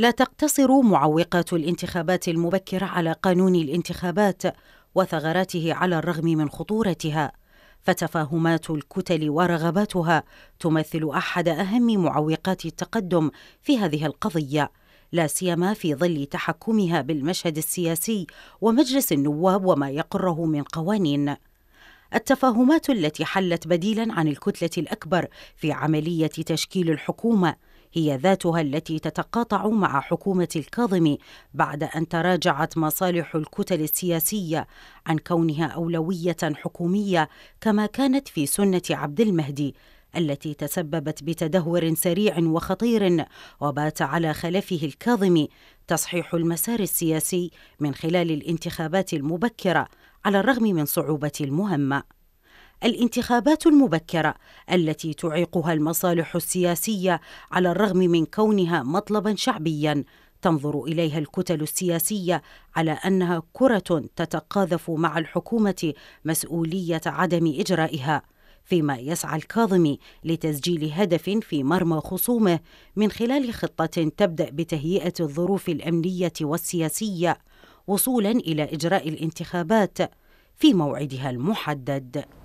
لا تقتصر معوقات الانتخابات المبكره على قانون الانتخابات وثغراته على الرغم من خطورتها فتفاهمات الكتل ورغباتها تمثل احد اهم معوقات التقدم في هذه القضيه لا سيما في ظل تحكمها بالمشهد السياسي ومجلس النواب وما يقره من قوانين التفاهمات التي حلت بديلا عن الكتله الاكبر في عمليه تشكيل الحكومه هي ذاتها التي تتقاطع مع حكومة الكاظم بعد أن تراجعت مصالح الكتل السياسية عن كونها أولوية حكومية كما كانت في سنة عبد المهدي التي تسببت بتدهور سريع وخطير وبات على خلفه الكاظم تصحيح المسار السياسي من خلال الانتخابات المبكره على الرغم من صعوبه المهمه الانتخابات المبكره التي تعيقها المصالح السياسيه على الرغم من كونها مطلبا شعبيا تنظر اليها الكتل السياسيه على انها كره تتقاذف مع الحكومه مسؤوليه عدم اجرائها فيما يسعى الكاظمي لتسجيل هدف في مرمى خصومه من خلال خطه تبدا بتهيئه الظروف الامنيه والسياسيه وصولا الى اجراء الانتخابات في موعدها المحدد